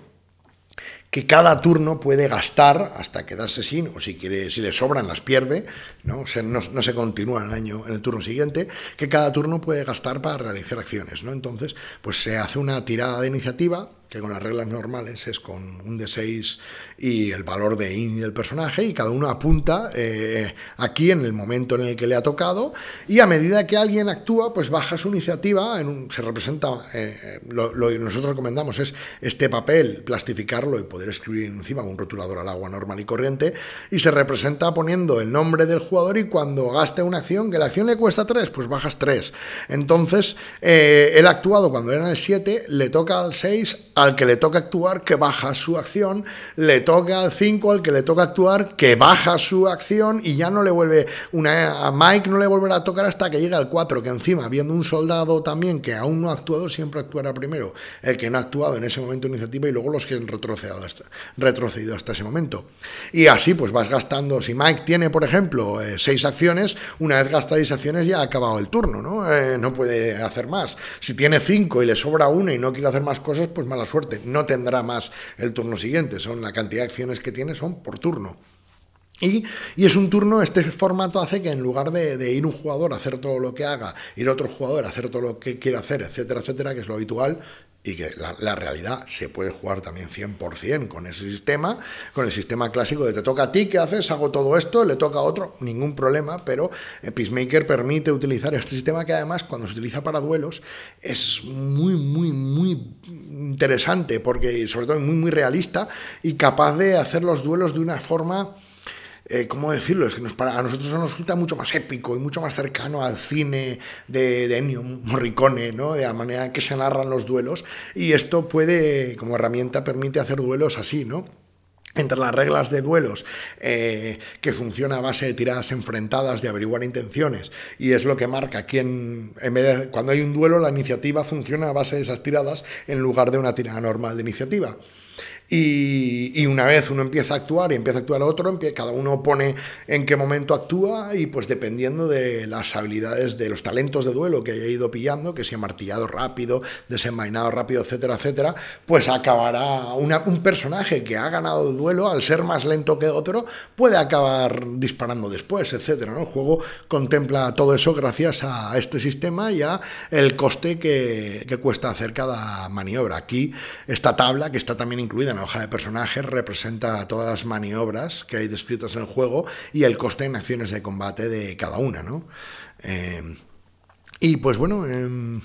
Speaker 1: que cada turno puede gastar hasta quedarse sin, o si, quiere, si le sobran las pierde, ¿no? O sea, no, se continúa el año, en el turno siguiente, que cada turno puede gastar para realizar acciones. ¿no? Entonces, pues se hace una tirada de iniciativa que con las reglas normales es con un D6 y el valor de IN del personaje, y cada uno apunta eh, aquí en el momento en el que le ha tocado, y a medida que alguien actúa, pues baja su iniciativa, en un, se representa, eh, eh, lo, que nosotros recomendamos es este papel, plastificarlo y poder escribir encima un rotulador al agua normal y corriente, y se representa poniendo el nombre del jugador y cuando gaste una acción, que la acción le cuesta 3, pues bajas 3. Entonces, el él ha actuado cuando era el 7, le toca al 6, al que le toca actuar que baja su acción, le toca al 5 al que le toca actuar que baja su acción y ya no le vuelve una a Mike no le volverá a tocar hasta que llegue al 4, que encima viendo un soldado también que aún no ha actuado siempre actuará primero el que no ha actuado en ese momento de iniciativa y luego los que han retrocedido hasta, ese momento. Y así pues vas gastando si Mike tiene por ejemplo 6 eh, acciones, una vez gasta 6 acciones ya ha acabado el turno, ¿no? Eh, no puede hacer más. Si tiene 5 y le sobra una y no quiere hacer más cosas, pues malas suerte, no tendrá más el turno siguiente, son la cantidad de acciones que tiene son por turno. Y, es un turno, este formato hace que en lugar de, de, ir un jugador a hacer todo lo que haga, ir otro jugador a hacer todo lo que quiera hacer, etcétera, etcétera, que es lo habitual, y que la, realidad se puede jugar también 100% con ese sistema, con el sistema clásico de te toca a ti, ¿qué haces? Hago todo esto, le toca a otro, ningún problema, pero eh, Peacemaker permite utilizar este sistema que además cuando se utiliza para duelos es muy, muy, muy interesante, porque sobre todo es muy, muy realista y capaz de hacer los duelos de una forma eh, ¿cómo decirlo? Es que a nosotros nos resulta mucho más épico y mucho más cercano al cine de, de Ennio Morricone, ¿no? De la manera en que se narran los duelos. Y esto puede, como herramienta, permite hacer duelos así, ¿no? entre las reglas de duelos eh, que funciona a base de tiradas enfrentadas de averiguar intenciones y es lo que marca quién cuando hay un duelo la iniciativa funciona a base de esas tiradas en lugar de una tirada normal de iniciativa y, una vez uno empieza a actuar y empieza a actuar otro, cada uno pone en qué momento actúa y pues dependiendo de las habilidades, de los talentos de duelo que haya ido pillando, que sea martillado rápido, desenvainado rápido, etcétera, etcétera, pues acabará un personaje que ha ganado el duelo, al ser más lento que otro, puede acabar disparando después, etcétera. El juego contempla todo eso gracias a este sistema y a el coste que, que cuesta hacer cada maniobra. Aquí esta tabla, que está también incluida hoja de personajes representa todas las maniobras que hay descritas en el juego y el coste en acciones de combate de cada una, ¿no? Eh, y pues bueno, em,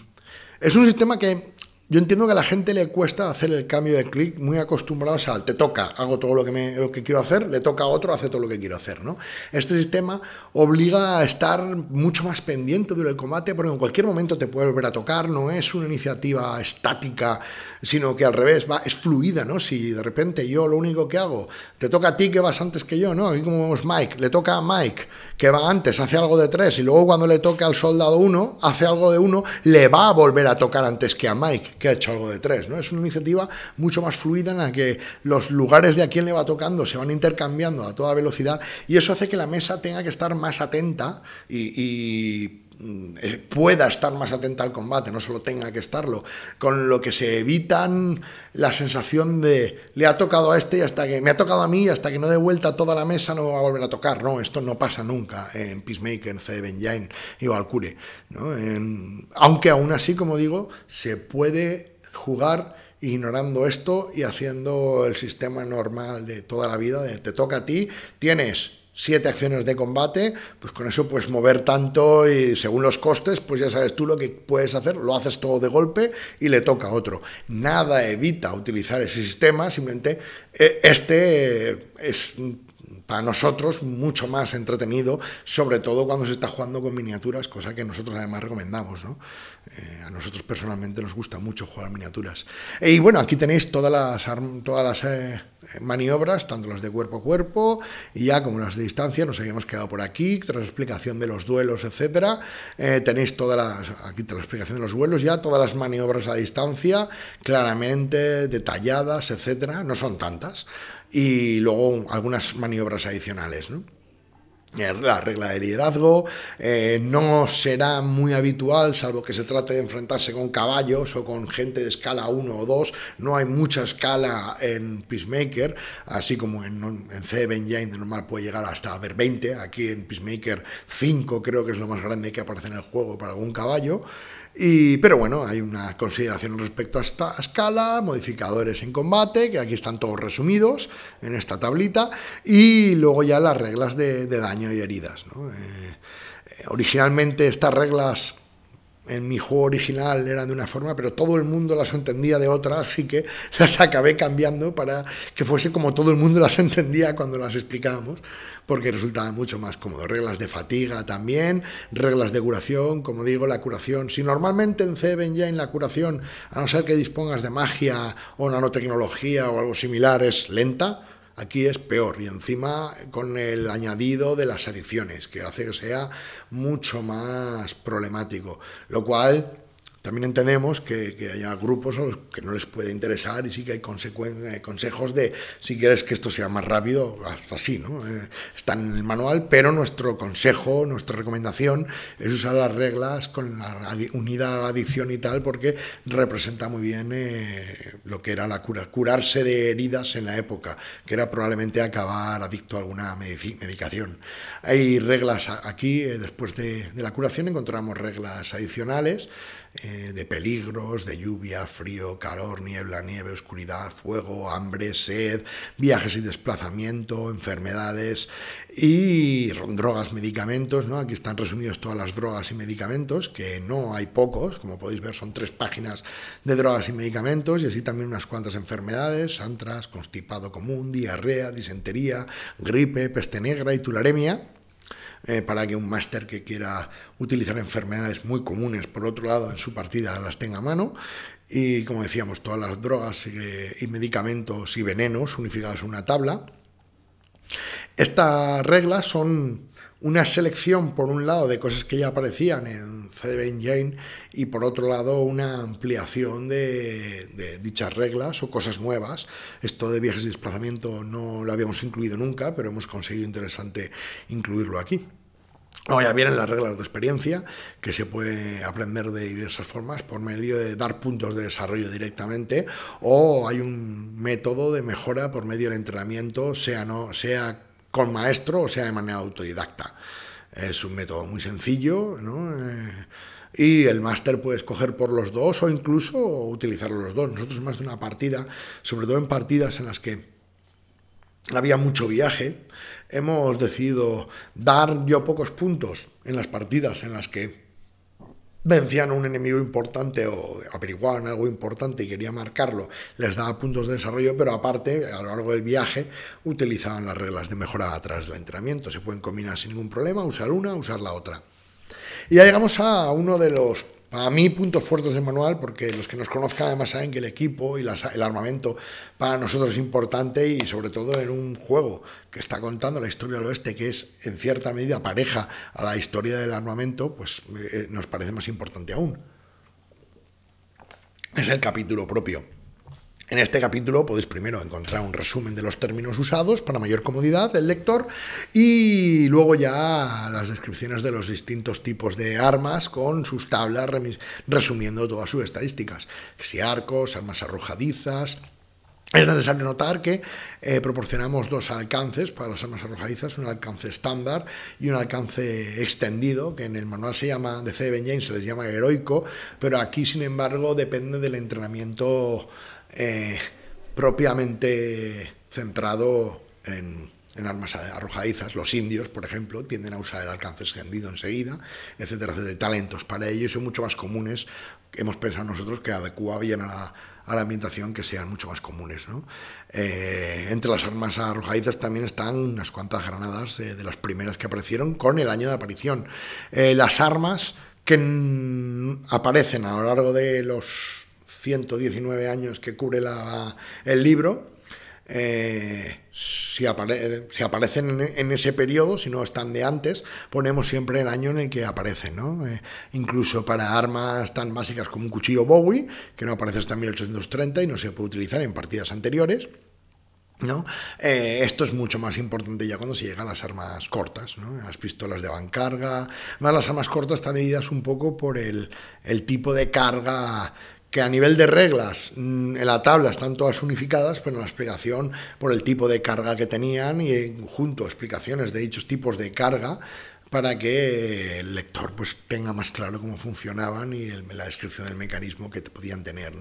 Speaker 1: es un sistema que yo entiendo que a la gente le cuesta hacer el cambio de clic, muy acostumbrados al te toca, hago todo lo que, lo que quiero hacer, le toca a otro, hace todo lo que quiero hacer. ¿no? Este sistema obliga a estar mucho más pendiente durante el combate, porque en cualquier momento te puede volver a tocar, no es una iniciativa estática, sino que al revés, va, es fluida. ¿no? Si de repente yo lo único que hago, te toca a ti que vas antes que yo, ¿no? aquí como vemos Mike, le toca a Mike que va antes, hace algo de tres, y luego cuando le toca al soldado uno, hace algo de uno, le va a volver a tocar antes que a Mike que ha hecho algo de tres, ¿no? Es una iniciativa mucho más fluida en la que los lugares de a quién le va tocando se van intercambiando a toda velocidad y eso hace que la mesa tenga que estar más atenta y, y Mm, eh, pueda estar más atenta al combate, no solo tenga que estarlo, con lo que se evitan la sensación de le ha tocado a este y hasta que me ha tocado a mí, hasta que no dé vuelta toda la mesa no va a volver a tocar, no, esto no pasa nunca en Peacemaker, C. Benjamin y Valkyrie, aunque aún así, como digo, se puede jugar ignorando esto y haciendo el sistema normal de toda la vida, de te toca a ti, tienes siete acciones de combate, pues con eso puedes mover tanto y según los costes, pues ya sabes tú lo que puedes hacer, lo haces todo de golpe y le toca a otro. Nada evita utilizar ese sistema, simplemente eh, este eh, es a nosotros mucho más entretenido, sobre todo cuando se está jugando con miniaturas, cosa que nosotros además recomendamos. Eh, a nosotros personalmente nos gusta mucho jugar miniaturas. Y bueno, aquí tenéis todas las, todas las eh, maniobras, tanto las de cuerpo a cuerpo y ya como las de distancia, nos habíamos quedado por aquí, tras explicación de los duelos, etcétera. Eh, tenéis todas las, aquí tras la explicación de los vuelos ya todas las maniobras a distancia, claramente detalladas, etcétera. No son tantas y luego algunas maniobras adicionales. Eh, la regla de liderazgo, eh, no será muy habitual, salvo que se trate de enfrentarse con caballos o con gente de escala 1 o 2, no hay mucha escala en Peacemaker, así como en, en Seven ya de normal puede llegar hasta haber 20, aquí en Peacemaker 5 creo que es lo más grande que aparece en el juego para algún caballo, pero bueno, hay una consideración respecto a esta escala, modificadores en combate, que aquí están todos resumidos en esta tablita, y luego ya las reglas de, daño y heridas. Eh, eh, originalmente estas reglas en mi juego original eran de una forma, pero todo el mundo las entendía de otra, así que <laughs> las acabé cambiando para que fuese como todo el mundo las entendía cuando las explicábamos, porque resultaba mucho más cómodo. Reglas de fatiga también, reglas de curación, como digo, la curación. Si normalmente en Seven ya en la curación, a no ser que dispongas de magia o nanotecnología o algo similar, es lenta, Aquí es peor y encima con el añadido de las adicciones, que hace que sea mucho más problemático, lo cual también entendemos que, haya grupos a que no les puede interesar y sí que hay eh, consejos de si quieres que esto sea más rápido, hasta así, ¿no? Eh, está en el manual, pero nuestro consejo, nuestra recomendación es usar las reglas con la unida a la adicción y tal, porque representa muy bien eh, lo que era la cura, curarse de heridas en la época, que era probablemente acabar adicto a alguna medicación. Hay reglas aquí, después de la curación encontramos reglas adicionales. Eh, de peligros, de lluvia, frío, calor, niebla, nieve, oscuridad, fuego, hambre, sed, viajes y desplazamiento, enfermedades y drogas, medicamentos. Aquí están resumidos todas las drogas y medicamentos, que no hay pocos, como podéis ver son tres páginas de drogas y medicamentos y así también unas cuantas enfermedades, antras, constipado común, diarrea, disentería, gripe, peste negra y tularemia eh, para que un máster que quiera utilizar enfermedades muy comunes, por otro lado, en su partida las tenga a mano. Y como decíamos, todas las drogas y, y medicamentos y venenos unificados en una tabla. Estas reglas son una selección, por un lado, de cosas que ya aparecían en CD Jane y por otro lado, una ampliación de, dichas reglas o cosas nuevas. Esto de viajes y desplazamiento no lo habíamos incluido nunca, pero hemos conseguido interesante incluirlo aquí. Ahora ya vienen las reglas de experiencia, que se puede aprender de diversas formas, por medio de dar puntos de desarrollo directamente, o hay un método de mejora por medio del entrenamiento, sea, no, sea con maestro, o sea, de manera autodidacta. Es un método muy sencillo, ¿no? Eh, y el máster puede escoger por los dos o incluso utilizar los dos. Nosotros más de una partida, sobre todo en partidas en las que había mucho viaje, hemos decidido dar yo pocos puntos en las partidas en las que vencían a un enemigo importante o averiguaban algo importante y quería marcarlo, les daba puntos de desarrollo, pero aparte, a lo largo del viaje, utilizaban las reglas de mejora atrás del entrenamiento. Se pueden combinar sin ningún problema, usar una, usar la otra. Y ya llegamos a uno de los para mí, puntos fuertes del manual, porque los que nos conozcan además saben que el equipo y el armamento para nosotros es importante y sobre todo en un juego que está contando la historia del oeste, que es en cierta medida pareja a la historia del armamento, pues eh, nos parece más importante aún. Es el capítulo propio. En este capítulo podéis primero encontrar un resumen de los términos usados para mayor comodidad del lector y luego ya las descripciones de los distintos tipos de armas con sus tablas resumiendo todas sus estadísticas, si arcos, armas arrojadizas, es necesario notar que eh, proporcionamos dos alcances para las armas arrojadizas, un alcance estándar y un alcance extendido, que en el manual se llama, de C. James se les llama heroico, pero aquí, sin embargo, depende del entrenamiento eh, propiamente centrado en, armas arrojadizas. Los indios, por ejemplo, tienden a usar el alcance extendido enseguida, etcétera, de talentos para ellos son mucho más comunes, hemos pensado nosotros que adecua bien a la, ambientación que sean mucho más comunes. Eh, entre las armas arrojadizas también están unas cuantas granadas eh, de las primeras que aparecieron con el año de aparición. las armas que aparecen a lo largo de los 119 años que cubre el libro, eh, si, aparecen en, ese periodo, si no están de antes, ponemos siempre el año en el que aparecen. ¿no? Eh, incluso para armas tan básicas como un cuchillo Bowie, que no aparece hasta 1830 y no se puede utilizar en partidas anteriores. ¿No? Eh, esto es mucho más importante ya cuando se llegan las armas cortas, las pistolas de bancarga. las armas cortas están divididas un poco por el, el tipo de carga que a nivel de reglas mm, en la tabla están todas unificadas, pero la explicación, por el tipo de carga que tenían y junto explicaciones de dichos tipos de carga, para que el lector pues, tenga más claro cómo funcionaban y la descripción del mecanismo que podían tener.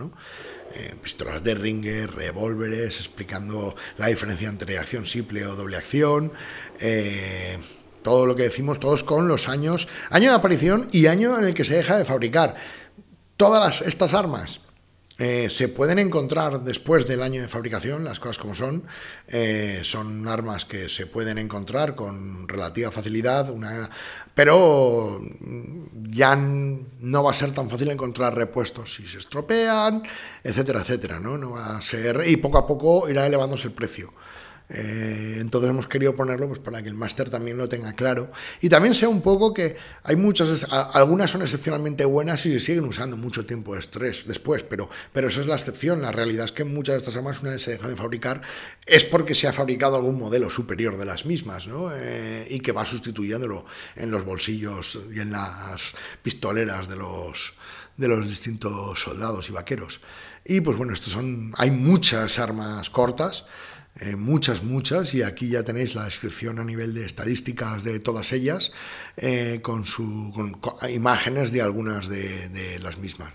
Speaker 1: Eh, pistolas de ringer, revólveres, explicando la diferencia entre acción simple o doble acción. Eh, todo lo que decimos todos con los años, año de aparición y año en el que se deja de fabricar. Todas estas armas eh, se pueden encontrar después del año de fabricación, las cosas como son. Eh, son armas que se pueden encontrar con relativa facilidad, una... pero ya no va a ser tan fácil encontrar repuestos si se estropean, etcétera, etcétera. ¿no? No va a ser... Y poco a poco irá elevándose el precio. Eh, entonces hemos querido ponerlo pues, para que el máster también lo tenga claro. Y también sea un poco que hay muchas, algunas son excepcionalmente buenas y siguen usando mucho tiempo de estrés después, pero, pero esa es la excepción. La realidad es que muchas de estas armas, una vez se dejan de fabricar, es porque se ha fabricado algún modelo superior de las mismas ¿no? Eh, y que va sustituyéndolo en los bolsillos y en las pistoleras de los, de los distintos soldados y vaqueros. Y pues bueno, estos son, hay muchas armas cortas eh, muchas, muchas, y aquí ya tenéis la descripción a nivel de estadísticas de todas ellas, eh, con, su, imágenes de algunas de, las mismas.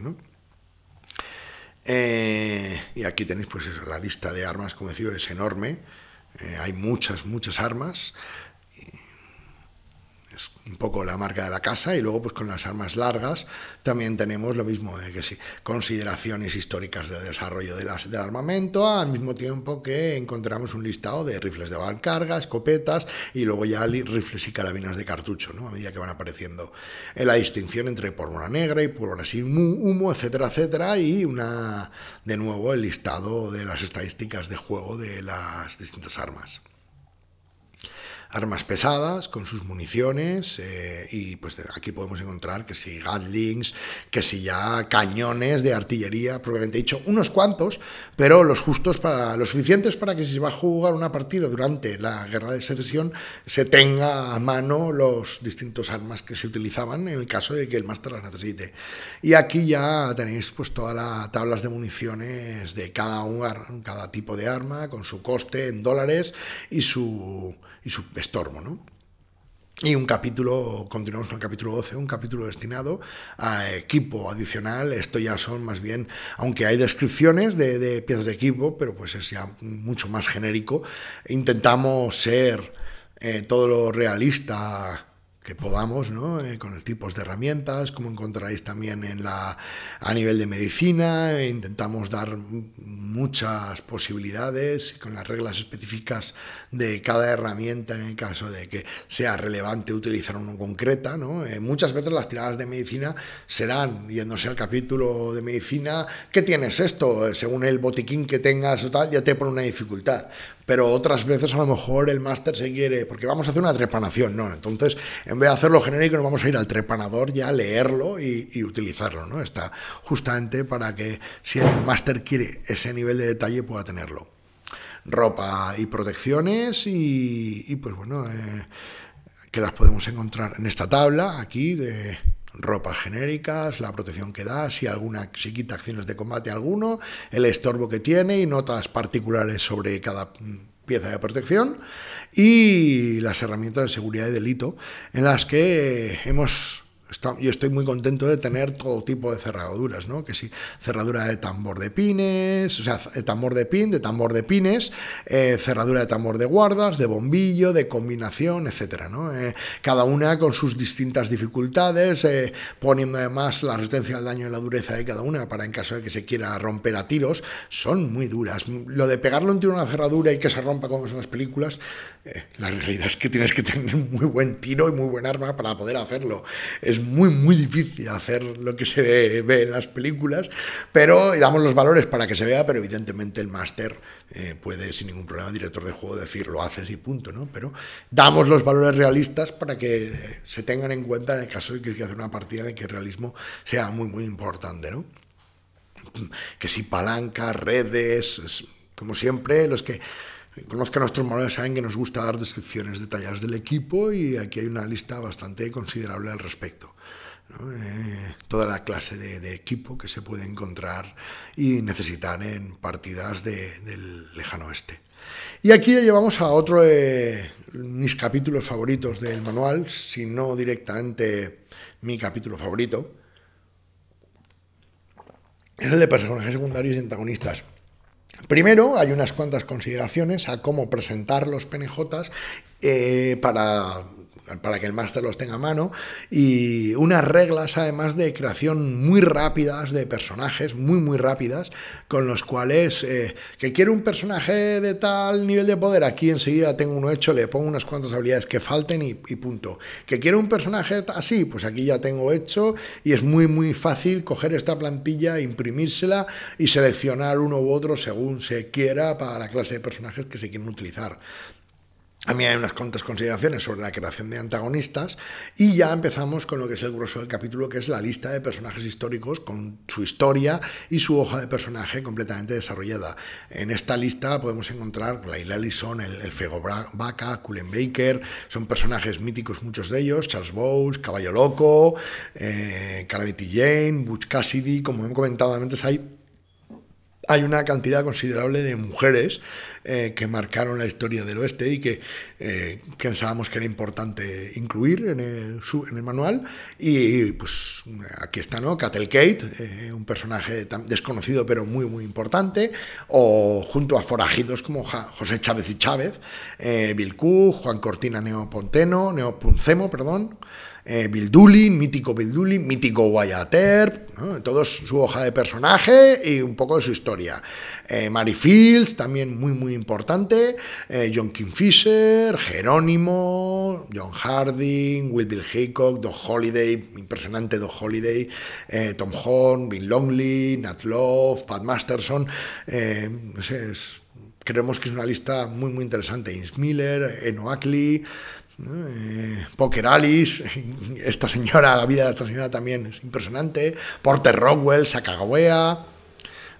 Speaker 1: Eh, y aquí tenéis pues la lista de armas, como decía, es enorme, hay muchas, muchas armas un poco la marca de la casa y luego pues con las armas largas también tenemos lo mismo que sí, consideraciones históricas de desarrollo de las, del armamento al mismo tiempo que encontramos un listado de rifles de barcarga, escopetas y luego ya rifles y carabinas de cartucho ¿no? a medida que van apareciendo en la distinción entre pólvora negra y pólvora sin humo, etcétera, etcétera y una de nuevo el listado de las estadísticas de juego de las distintas armas armas pesadas con sus municiones eh, y pues aquí podemos encontrar que si gatlings, que si ya cañones de artillería, probablemente dicho, unos cuantos, pero los justos para los suficientes para que si se va a jugar una partida durante la guerra de secesión se tenga a mano los distintos armas que se utilizaban en el caso de que el máster las necesite. Y aquí ya tenéis pues todas las tablas de municiones de cada cada tipo de arma con su coste en dólares y su y su estorbo, ¿no? Y un capítulo, continuamos con el capítulo 12, un capítulo destinado a equipo adicional. Esto ya son más bien, aunque hay descripciones de, piezas de equipo, pero pues es ya mucho más genérico. Intentamos ser eh, todo lo realista que podamos, ¿no? Eh, con los tipos de herramientas, como encontraréis también en la, a nivel de medicina, intentamos dar muchas posibilidades con las reglas específicas de cada herramienta en el caso de que sea relevante utilizar una concreta. ¿no? Eh, muchas veces las tiradas de medicina serán, yéndose al capítulo de medicina, ¿qué tienes esto? Eh, según el botiquín que tengas o ya te pone una dificultad pero otras veces a lo mejor el máster se quiere, porque vamos a hacer una trepanación, ¿no? Entonces, en vez de hacerlo genérico, nos vamos a ir al trepanador ya a leerlo y, utilizarlo, ¿no? Está justamente para que si el máster quiere ese nivel de detalle pueda tenerlo. Ropa y protecciones y, pues bueno, eh, que las podemos encontrar en esta tabla aquí de ropas genéricas, la protección que da, si alguna si quita acciones de combate alguno, el estorbo que tiene y notas particulares sobre cada pieza de protección y las herramientas de seguridad y delito en las que hemos yo estoy muy contento de tener todo tipo de cerraduras, ¿no? Que sí, cerradura de tambor de pines, o sea, tambor de pin, de tambor de pines, eh, cerradura de tambor de guardas, de bombillo, de combinación, etcétera, ¿no? Eh, cada una con sus distintas dificultades, eh, poniendo además la resistencia al daño y la dureza de cada una para en caso de que se quiera romper a tiros, son muy duras. Lo de pegarlo a una cerradura y que se rompa como son las películas, eh, la realidad es que tienes que tener muy buen tiro y muy buen arma para poder hacerlo. Es muy, muy difícil hacer lo que se ve en las películas, pero damos los valores para que se vea, pero evidentemente el máster eh, puede, sin ningún problema, director de juego decir lo haces y punto, ¿no? Pero damos los valores realistas para que eh, se tengan en cuenta en el caso de que hay que hacer una partida de que el realismo sea muy, muy importante, ¿no? Que si palancas, redes, como siempre, los que conozcan nuestros manuales saben que nos gusta dar descripciones detalladas del equipo y aquí hay una lista bastante considerable al respecto. Eh, toda la clase de, equipo que se puede encontrar y necesitar en partidas del lejano oeste. Y aquí ya llevamos a otro de mis capítulos favoritos del manual, si no directamente mi capítulo favorito. Es el de personajes secundarios y antagonistas. Primero, hay unas cuantas consideraciones a cómo presentar los PNJs eh, para para que el máster los tenga a mano, y unas reglas además de creación muy rápidas de personajes, muy muy rápidas, con los cuales eh, que quiero un personaje de tal nivel de poder, aquí enseguida tengo uno hecho, le pongo unas cuantas habilidades que falten y, y punto. Que quiero un personaje así, pues aquí ya tengo hecho y es muy muy fácil coger esta plantilla, imprimírsela y seleccionar uno u otro según se quiera para la clase de personajes que se quieren utilizar a mí hay unas cuantas consideraciones sobre la creación de antagonistas y ya empezamos con lo que es el grueso del capítulo, que es la lista de personajes históricos con su historia y su hoja de personaje completamente desarrollada. En esta lista podemos encontrar Laila Lison, el, el Fego Vaca, Cullen Baker, son personajes míticos muchos de ellos, Charles Bowles, Caballo Loco, eh, Jane, Butch Cassidy, como hemos comentado antes hay hay una cantidad considerable de mujeres eh, que marcaron la historia del oeste y que eh, pensábamos que era importante incluir en el, manual. Y pues aquí está, ¿no? Cattle Kate, eh, un personaje desconocido pero muy, muy importante, o junto a forajidos como José Chávez y Chávez, Bill Cook, Juan Cortina Neoponteno, Neopuncemo, perdón. Eh, Bildulin, mítico Bildulin, mítico Guayater, todos su hoja de personaje y un poco de su historia. Mary Fields, también muy, muy importante, eh, John Kingfisher, Jerónimo, John Harding, Will Bill Hickok, Doc Holiday, impresionante Doc Holiday, eh, Tom Horn, Bill Longley, Nat Love, Pat Masterson, eh, creemos que es una lista muy, muy interesante, Inns Miller, Eno Ackley, Poker Alice, <laughs> esta señora, la vida de esta señora también es impresionante. Porter Rockwell, Sacagawea,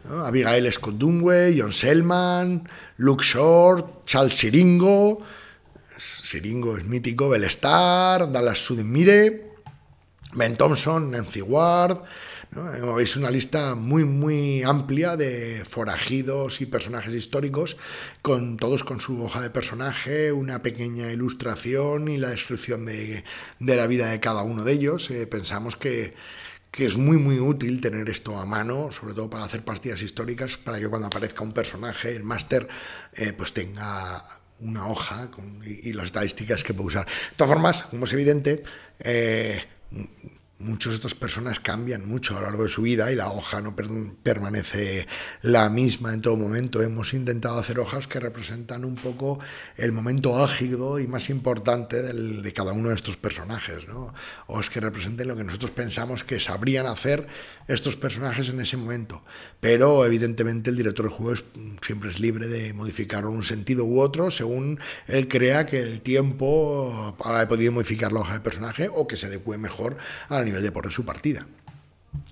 Speaker 1: Abigail Scott Dunway, John Selman, Luke Short, Charles Siringo, Siringo es mítico, Belestar, Dallas Sudimire, Ben Thompson, Nancy Ward. ¿no? veis, una lista muy, muy amplia de forajidos y personajes históricos, con todos con su hoja de personaje, una pequeña ilustración y la descripción de, la vida de cada uno de ellos. Eh, pensamos que que es muy muy útil tener esto a mano, sobre todo para hacer partidas históricas, para que cuando aparezca un personaje, el máster, eh, pues tenga una hoja y, las estadísticas que puede usar. De todas formas, como es evidente, eh, muchas de estas personas cambian mucho a lo largo de su vida y la hoja no permanece la misma en todo momento. Hemos intentado hacer hojas que representan un poco el momento álgido y más importante de cada uno de estos personajes, O es que representen lo que nosotros pensamos que sabrían hacer estos personajes en ese momento. Pero evidentemente el director de juego siempre es libre de modificarlo en un sentido u otro según él crea que el tiempo ha ah, podido modificar la hoja de personaje o que se adecue mejor la nivel de poder su partida.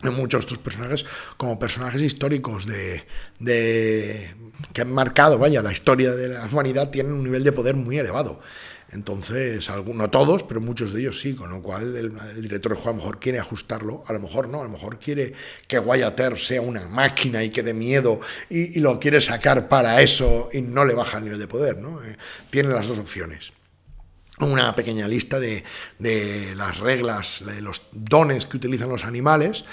Speaker 1: En muchos de estos personajes como personajes históricos de, que han marcado, vaya, la historia de la humanidad, tienen un nivel de poder muy elevado. Entonces, algunos, no todos, pero muchos de ellos sí, con lo cual el, director a lo mejor quiere ajustarlo, a lo mejor no, a lo mejor quiere que Guayater sea una máquina y que dé miedo y, lo quiere sacar para eso y no le baja el nivel de poder, ¿no? Eh, tiene las dos opciones una pequeña lista de, de, las reglas, de los dones que utilizan los animales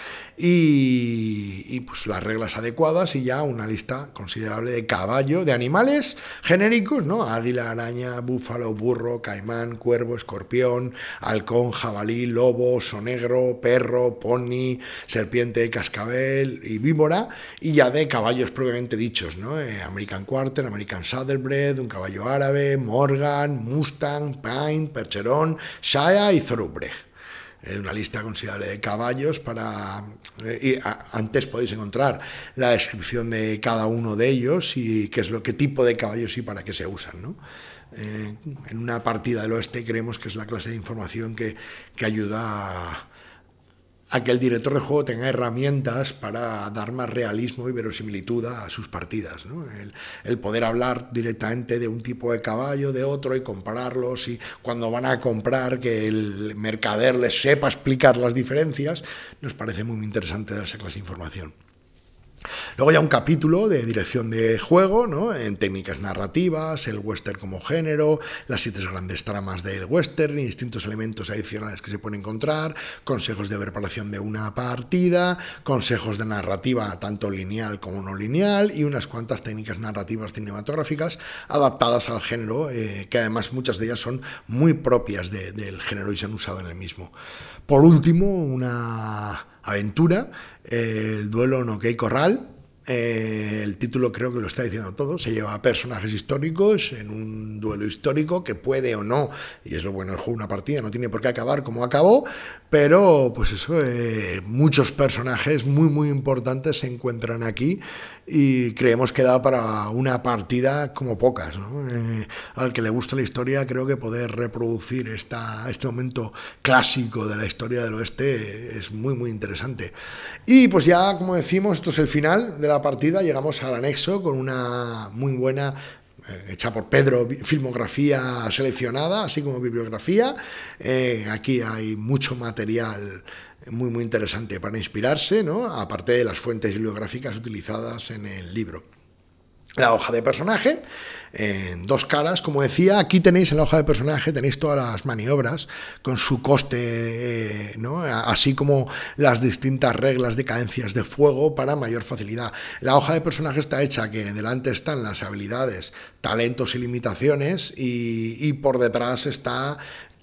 Speaker 1: y, pues las reglas adecuadas y ya una lista considerable de caballo, de animales genéricos, ¿no? Águila, araña, búfalo, burro, caimán, cuervo, escorpión, halcón, jabalí, lobo, oso negro, perro, pony, serpiente, cascabel y víbora, y ya de caballos propiamente dichos, ¿no? Eh, American Quarter, American Saddlebred, un caballo árabe, Morgan, Mustang, Pine, Percherón, Shaya y Zorubrecht. Eh, una lista considerable de caballos para eh, y antes podéis encontrar la descripción de cada uno de ellos y qué es lo qué tipo de caballos y para qué se usan eh, en una partida del oeste creemos que es la clase de información que ayuda a, a que el director de juego tenga herramientas para dar más realismo y verosimilitud a sus partidas. El, poder hablar directamente de un tipo de caballo, de otro, y compararlos, y cuando van a comprar, que el mercader les sepa explicar las diferencias, nos parece muy interesante darse clase de información. Luego ya un capítulo de dirección de juego, ¿no? En técnicas narrativas, el western como género, las siete grandes tramas del western, y distintos elementos adicionales que se pueden encontrar, consejos de preparación de una partida, consejos de narrativa tanto lineal como no lineal y unas cuantas técnicas narrativas cinematográficas adaptadas al género, eh, que además muchas de ellas son muy propias del género y se han usado en el mismo. Por último, una aventura, eh, el duelo en Corral, eh, el título creo que lo está diciendo todo. Se lleva a personajes históricos en un duelo histórico que puede o no, y es bueno es una partida no tiene por qué acabar como acabó, pero pues eso, eh, muchos personajes muy muy importantes se encuentran aquí y creemos que da para una partida como pocas. Eh, al que le gusta la historia, creo que poder reproducir esta, este momento clásico de la historia del oeste es muy, muy interesante. Y pues ya, como decimos, esto es el final de la partida, llegamos al anexo con una muy buena eh, hecha por Pedro, filmografía seleccionada, así como bibliografía. Eh, aquí hay mucho material muy, muy interesante para inspirarse, ¿no? aparte de las fuentes bibliográficas utilizadas en el libro. La hoja de personaje, en dos caras, como decía, aquí tenéis en la hoja de personaje, tenéis todas las maniobras con su coste, eh, así como las distintas reglas de cadencias de fuego para mayor facilidad. La hoja de personaje está hecha que delante están las habilidades, talentos y limitaciones y por detrás está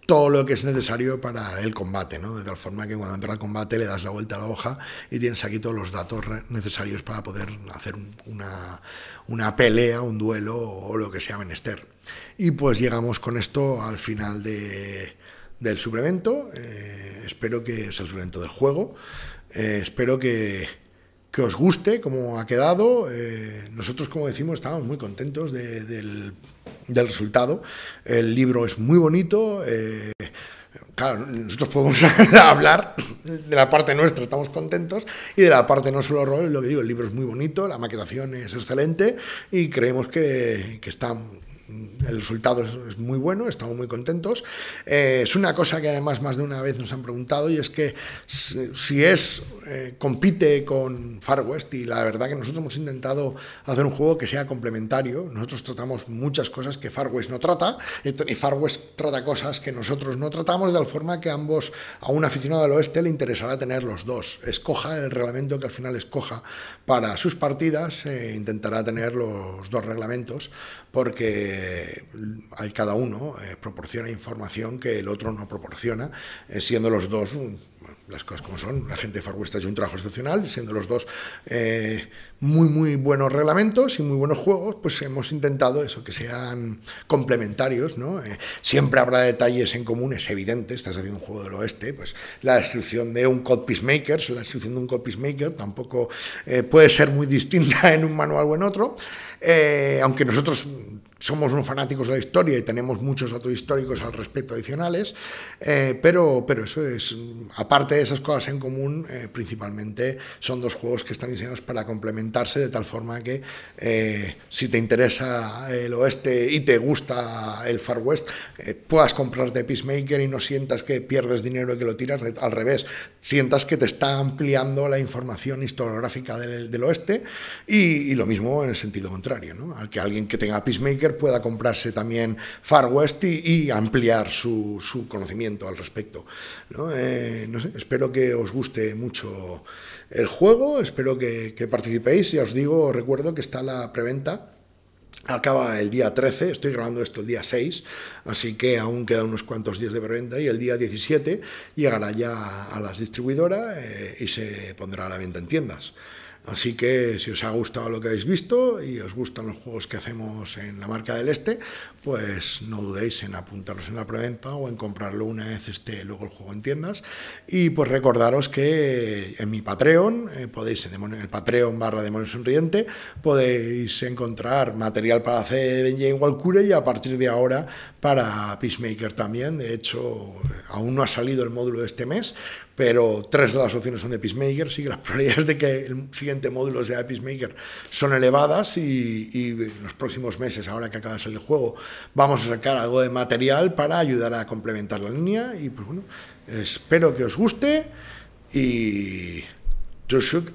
Speaker 1: todo lo que es necesario para el combate, ¿no? De tal forma que cuando entra al combate le das la vuelta a la hoja y tienes aquí todos los datos necesarios para poder hacer una, pelea, un duelo o lo que sea menester. Y pues llegamos con esto al final del suplemento. Eh, espero que es el suplemento del juego. Eh, espero que, os guste como ha quedado. Eh, nosotros, como decimos, estamos muy contentos de, del del resultado. El libro es muy bonito. Eh, claro, nosotros podemos <laughs> hablar de la parte nuestra, estamos contentos, y de la parte no solo rol, lo que digo, el libro es muy bonito, la maquetación es excelente y creemos que, que está el resultado es, muy bueno, estamos muy contentos. Eh, es una cosa que además más de una vez nos han preguntado y es que si, es, eh, compite con Far West y la verdad que nosotros hemos intentado hacer un juego que sea complementario. Nosotros tratamos muchas cosas que Far West no trata y Far West trata cosas que nosotros no tratamos de tal forma que ambos, a un aficionado del oeste le interesará tener los dos. Escoja el reglamento que al final escoja para sus partidas, e intentará tener los dos reglamentos porque hay cada uno eh, proporciona información que el otro no proporciona, eh, siendo los dos, mm, las cosas como son, la gente de Far un trabajo excepcional, siendo los dos eh, muy, muy buenos reglamentos y muy buenos juegos, pues hemos intentado eso, que sean complementarios, ¿no? siempre habrá detalles en común, es evidente, estás haciendo un juego del oeste, pues la descripción de un Code la descripción de un Code tampoco puede ser muy distinta <laughs> en un manual o en otro, eh, aunque nosotros somos unos fanáticos de la historia y tenemos muchos datos históricos al respecto adicionales, eh, pero, pero eso es, aparte de esas cosas en común, eh, principalmente son dos juegos que están diseñados para complementarse de tal forma que eh, si te interesa el oeste y te gusta el Far West, puedas comprarte Peacemaker y no sientas que pierdes dinero y que lo tiras, al revés, sientas que te está ampliando la información historiográfica del, oeste y, lo mismo en el sentido contrario, ¿no? que alguien que tenga Peacemaker pueda comprarse también Far West y, ampliar su, conocimiento al respecto. Eh, espero que os guste mucho el juego, espero que, participéis. Ya os digo, recuerdo que está la preventa Acaba el día 13, estoy grabando esto el día 6, así que aún quedan unos cuantos días de preventa y el día 17 llegará ya a las distribuidoras eh, y se pondrá a la venta en tiendas. Así que si os ha gustado lo que habéis visto y os gustan los juegos que hacemos en la marca del Este, pues no dudéis en apuntaros en la preventa o en comprarlo una vez esté luego el juego en tiendas. Y pues recordaros que en mi Patreon, eh, podéis en el Patreon barra Demonio Sonriente, podéis encontrar material para hacer Benjamin Walcure y a partir de ahora para Peacemaker también. De hecho, aún no ha salido el módulo de este mes, pero tres de las opciones son de Peacemaker, sí que las <laughs> probabilidades de que el siguiente módulo sea de Peacemaker son elevadas y, en los próximos meses, ahora que acaba de salir el juego, vamos a sacar algo de material para ayudar a complementar la línea y pues bueno, espero que os guste y... Tushuk